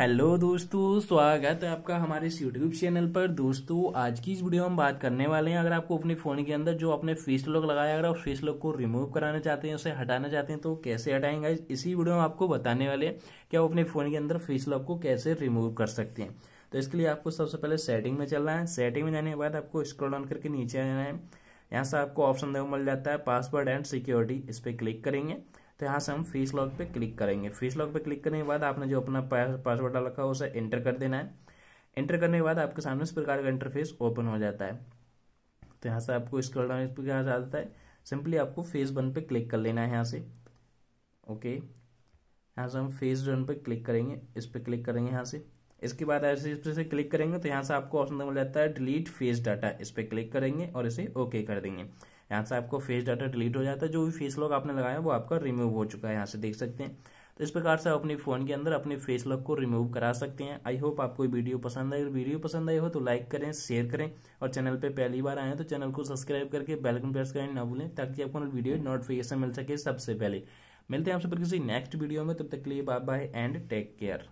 hello दोस्तों स्वागत है आपका हमारे इस यूट्यूब चैनल पर दोस्तों आज की इस वीडियो में हम बात करने वाले हैं अगर आपको अपने फ़ोन के अंदर जो आपने फेस लॉक लगाया अगर आप फेस लॉक को रिमूव कराना चाहते हैं उसे हटाना चाहते हैं तो कैसे हटाएंगे इसी वीडियो में आपको बताने वाले हैं कि आप अपने फ़ोन के अंदर फेस लॉक को कैसे रिमूव कर सकते हैं तो इसके लिए आपको सबसे पहले सेटिंग में चलना है सेटिंग में जाने के बाद आपको स्क्रोल डाउन करके नीचे आना है यहाँ से आपको ऑप्शन देखो मिल जाता है पासवर्ड एंड सिक्योरिटी इस पर क्लिक करेंगे तो यहाँ से हम फीस लॉक पे क्लिक करेंगे फीस लॉक पे क्लिक करने के बाद आपने जो अपना पासवर्ड डाल रखा है उसे एंटर कर देना है एंटर करने के बाद आपके सामने इस प्रकार का इंटरफेस ओपन हो जाता है तो यहाँ से आपको स्क्रॉल डाउन इस प्रकार से आता है सिंपली आपको फेस वन पे क्लिक कर लेना है यहाँ से ओके यहाँ से हम फेस वन पे क्लिक करेंगे इस पर क्लिक करेंगे यहाँ से इसके बाद ऐसे इस पर से क्लिक करेंगे तो यहाँ से आपको ऑप्शन मिल जाता है डिलीट फेस डाटा इस पर क्लिक करेंगे और इसे ओके कर देंगे यहाँ से आपको फेस डाटा डिलीट हो जाता है जो भी फेस लॉक आपने लगाया वो आपका रिमूव हो चुका है यहाँ से देख सकते हैं तो इस प्रकार से आप अपने फ़ोन के अंदर अपने फेस लॉक को रिमूव करा सकते हैं आई होप आपको वीडियो पसंद आई वीडियो पसंद आई हो तो लाइक करें शेयर करें और चैनल पर पहली बार आए तो चैनल को सब्सक्राइब करके बेलकन प्रेस करें ना भूलें ताकि आपको वीडियो नोटिफिकेशन मिल सके सबसे पहले मिलते हैं आपसे सब किसी नेक्स्ट वीडियो में तब तक के लिए bye bye and take care